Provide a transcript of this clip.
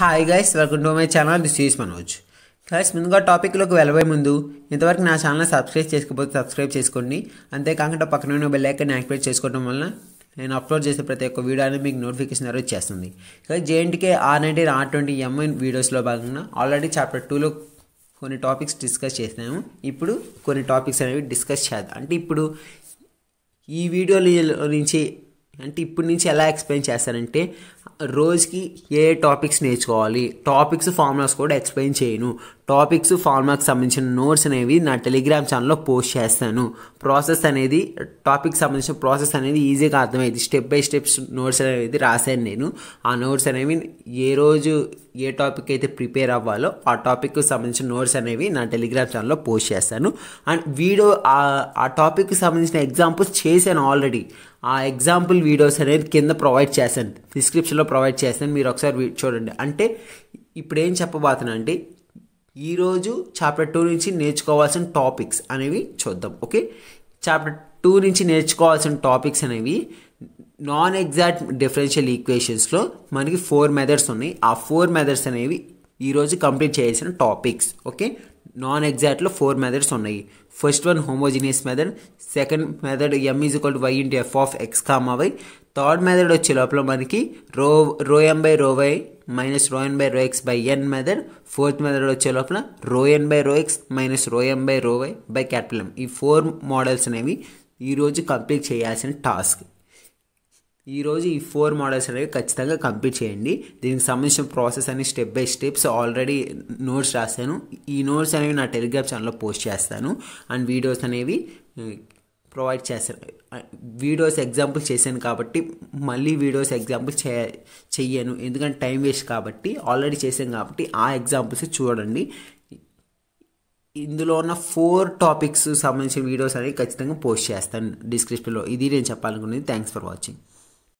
hi guys welcome to my channel this is Manoj guys ముందుగా టాపిక్లోకి వెళ్ళబోయే ముందు ఇంతవరకు నా ఛానల్ సబ్స్క్రైబ్ చేసుకోకపోతే సబ్స్క్రైబ్ చేసుకోండి అంతేకాకుండా పక్కన ఉన్న బెల్ ఐకన్ యాక్టివేట్ చేసుకోవడం వల్ల నేను అప్లోడ్ చేసే ప్రతి ఒక్క వీడియో అనేది మీకు నోటిఫికేషన్ అనేది చేస్తుంది ఇక జేఎండ్కే R nineteen R twenty MI వీడియోస్లో భాగంగా ఆల్రెడీ చాప్టర్ టూలో కొన్ని టాపిక్స్ డిస్కస్ చేసినాము ఇప్పుడు కొన్ని టాపిక్స్ అనేవి డిస్కస్ చేద్దాం అంటే ఇప్పుడు ఈ వీడియో నుంచి అంటే ఇప్పటి నుంచి ఎలా ఎక్స్ప్లెయిన్ చేస్తారంటే రోజుకి ఏ టాపిక్స్ నేర్చుకోవాలి టాపిక్స్ ఫార్ములాస్ కూడా ఎక్స్ప్లెయిన్ చేయను టాపిక్స్ ఫార్ములాకి సంబంధించిన నోట్స్ అనేవి నా టెలిగ్రామ్ ఛానల్లో పోస్ట్ చేస్తాను ప్రాసెస్ అనేది టాపిక్ సంబంధించిన ప్రాసెస్ అనేది ఈజీగా అర్థమైంది స్టెప్ బై స్టెప్స్ నోట్స్ అనేది రాశాను నేను ఆ నోట్స్ అనేవి ఏ రోజు ఏ టాపిక్ అయితే ప్రిపేర్ అవ్వాలో ఆ టాపిక్కి సంబంధించిన నోట్స్ అనేవి నా టెలిగ్రామ్ ఛానల్లో పోస్ట్ చేస్తాను అండ్ వీడియో ఆ టాపిక్కి సంబంధించిన ఎగ్జాంపుల్స్ చేశాను ఆల్రెడీ ఆ ఎగ్జాంపుల్ వీడియోస్ అనేది కింద ప్రొవైడ్ చేశాను డిస్క్రిప్షన్లో ప్రొవైడ్ చేస్తాను మీరు ఒకసారి చూడండి అంటే ఇప్పుడు ఏం చెప్పబోతున్నా అండి ఈరోజు చాప్టర్ టూ నుంచి నేర్చుకోవాల్సిన టాపిక్స్ అనేవి చూద్దాం ఓకే చాప్టర్ టూ నుంచి నేర్చుకోవాల్సిన టాపిక్స్ అనేవి నాన్ ఎగ్జాక్ట్ డిఫరెన్షియల్ ఈక్వేషన్స్లో మనకి ఫోర్ మెథడ్స్ ఉన్నాయి ఆ ఫోర్ మెథడ్స్ అనేవి ఈరోజు కంప్లీట్ చేయాల్సిన టాపిక్స్ ఓకే నాన్ ఎగ్జాక్ట్లో ఫోర్ మెథడ్స్ ఉన్నాయి first one homogeneous method second method M is equal to Y into F of X comma Y third method వచ్చే లోపల మనకి rho rho M by rho Y minus rho N by rho X by N method fourth method వచ్చే లోపల rho N by rho X minus rho M by rho Y by capital ఈ four models అనేవి ఈరోజు complete చేయాల్సిన task ఈరోజు ఈ four models అనేవి ఖచ్చితంగా కంప్లీట్ చేయండి దీనికి సంబంధించిన ప్రాసెస్ అని step by steps already notes రాశాను ఈ నోట్స్ అనేవి నా టెలిగ్రామ్ ఛానల్లో పోస్ట్ చేస్తాను అండ్ వీడియోస్ అనేవి ప్రొవైడ్ చేస్తాను వీడియోస్ ఎగ్జాంపుల్ చేశాను కాబట్టి మళ్ళీ వీడియోస్ ఎగ్జాంపుల్ చే చెయ్యను ఎందుకంటే టైం వేస్ట్ కాబట్టి ఆల్రెడీ చేశాను కాబట్టి ఆ ఎగ్జాంపుల్స్ చూడండి ఇందులో ఉన్న ఫోర్ టాపిక్స్ సంబంధించిన వీడియోస్ అనేవి ఖచ్చితంగా పోస్ట్ చేస్తాను డిస్క్రిప్షన్లో ఇది నేను చెప్పాలనుకునేది థ్యాంక్స్ ఫర్ వాచింగ్